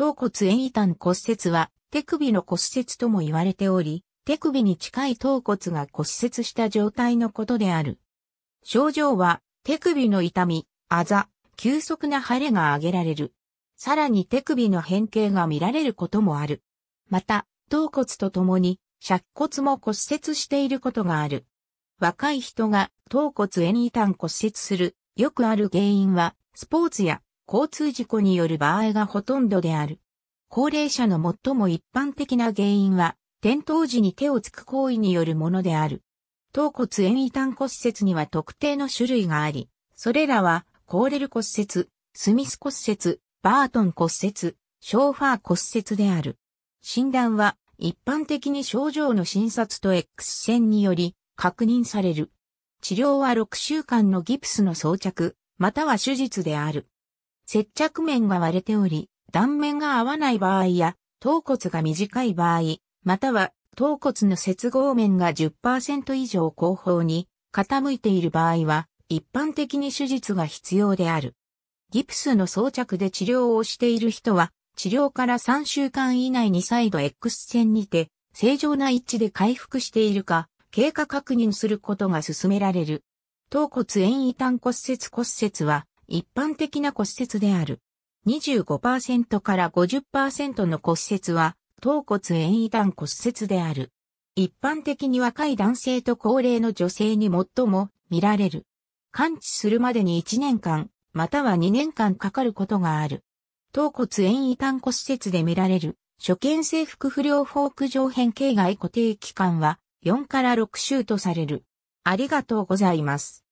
頭骨遠位端骨折は手首の骨折とも言われており、手首に近い頭骨が骨折した状態のことである。症状は手首の痛み、あざ、急速な腫れが挙げられる。さらに手首の変形が見られることもある。また、頭骨とともに、尺骨も骨折していることがある。若い人が頭骨遠位端骨折する、よくある原因は、スポーツや交通事故による場合がほとんどである。高齢者の最も一般的な原因は、転倒時に手をつく行為によるものである。頭骨炎異端骨折には特定の種類があり、それらは、コーレル骨折、スミス骨折、バートン骨折、ショーファー骨折である。診断は、一般的に症状の診察と X 線により確認される。治療は6週間のギプスの装着、または手術である。接着面が割れており、断面が合わない場合や、頭骨が短い場合、または頭骨の接合面が10%以上後方に傾いている場合は、一般的に手術が必要である。ギプスの装着で治療をしている人は、治療から3週間以内に再度 X 線にて、正常な位置で回復しているか、経過確認することが勧められる。頭骨遠位端骨折骨折は、一般的な骨折である。25%から50%の骨折は、頭骨遠位端骨折である。一般的に若い男性と高齢の女性に最も見られる。完治するまでに1年間、または2年間かかることがある。頭骨遠位端骨折で見られる、初見性服不良フォーク上変形外固定期間は4から6週とされる。ありがとうございます。